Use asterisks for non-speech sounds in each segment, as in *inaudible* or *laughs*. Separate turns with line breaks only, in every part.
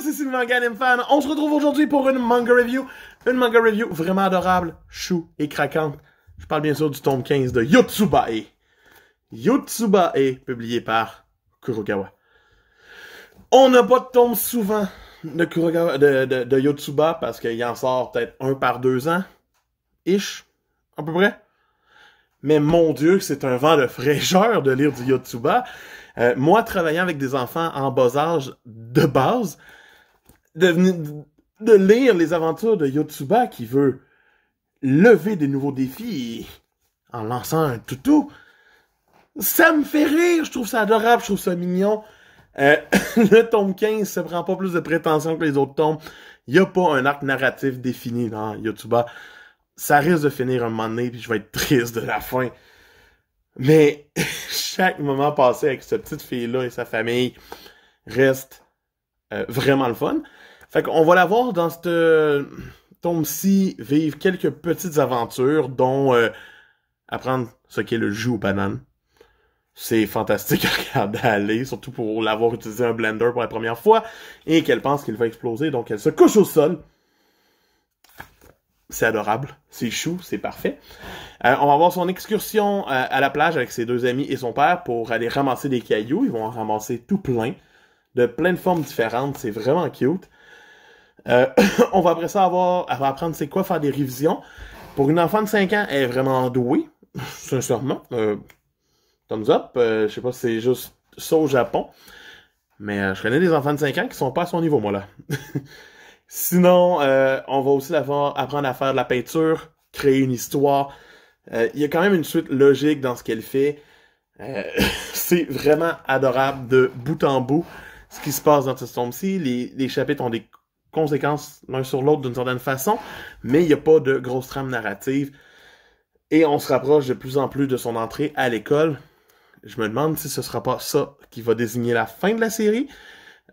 c'est Sylvain Fan. On se retrouve aujourd'hui pour une manga review. Une manga review vraiment adorable, chou et craquante. Je parle bien sûr du tome 15 de Yotsubae. Yotsubae, publié par Kurokawa. On n'a pas de tome souvent de, de, Yotsuba parce qu'il en sort peut-être un par deux ans. Ish, à peu près. Mais mon Dieu, c'est un vent de fraîcheur de lire du Yotsuba. Euh, moi, travaillant avec des enfants en bas âge de base, de, de lire les aventures de Yotsuba qui veut lever des nouveaux défis en lançant un toutou. Ça me fait rire, je trouve ça adorable, je trouve ça mignon. Euh, *coughs* le tome 15 se prend pas plus de prétention que les autres tomes. Il a pas un arc narratif défini dans Yotsuba. Ça risque de finir un moment donné, puis je vais être triste de la fin. Mais *laughs* chaque moment passé avec cette petite fille-là et sa famille reste euh, vraiment le fun. Fait qu'on va la voir dans cette euh, tombe-ci vivre quelques petites aventures, dont euh, apprendre ce qu'est le jus aux bananes. C'est fantastique *laughs* à regarder aller, surtout pour l'avoir utilisé un blender pour la première fois, et qu'elle pense qu'il va exploser, donc elle se couche au sol. C'est adorable, c'est chou, c'est parfait. on va voir son excursion à la plage avec ses deux amis et son père pour aller ramasser des cailloux. Ils vont en ramasser tout plein de plein de formes différentes. C'est vraiment cute. Euh, *coughs* on va après ça avoir, apprendre c'est quoi faire des révisions. Pour une enfant de 5 ans, elle est vraiment douée, *laughs* sincèrement. Euh, thumbs up. Euh, je sais pas si c'est juste ça au Japon. Mais je connais des enfants de 5 ans qui sont pas à son niveau, moi, là. *laughs* Sinon, on va aussi apprendre à faire de la peinture, créer une histoire. Il y a quand même une suite logique dans ce qu'elle fait. *laughs* c'est vraiment adorable de bout en bout ce qui se passe dans ce tombe-ci. Les, chapitres ont des conséquences l'un sur l'autre d'une certaine façon, mais il n'y a pas de grosse trame narrative. Et on se rapproche de plus en plus de son entrée à l'école. Je me demande si ce ne sera pas ça qui va désigner la fin de la série.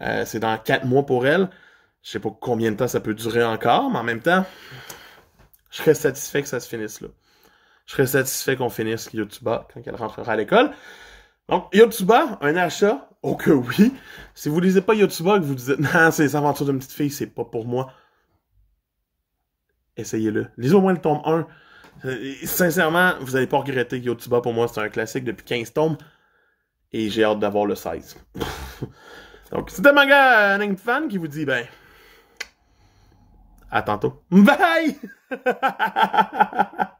Euh, c'est dans quatre mois pour elle. Je sais pas combien de temps ça peut durer encore, mais en même temps, je serais satisfait que ça se finisse là. Je serais satisfait qu'on finisse Yotsuba quand elle rentrera à l'école. Donc, Yotsuba, un achat Oh euh, que oui! Si vous lisez pas que vous dites Non, c'est les aventures d'une petite fille, c'est pas pour moi. Essayez-le. Lisez au moins le tome 1. Euh, sincèrement, vous n'allez pas regretter Yotsuba pour moi, c'est un classique depuis 15 tomes. Et j'ai hâte d'avoir le 16. *laughs* Donc, c'était manga un euh, Fan qui vous dit ben. À tantôt. Bye! *laughs*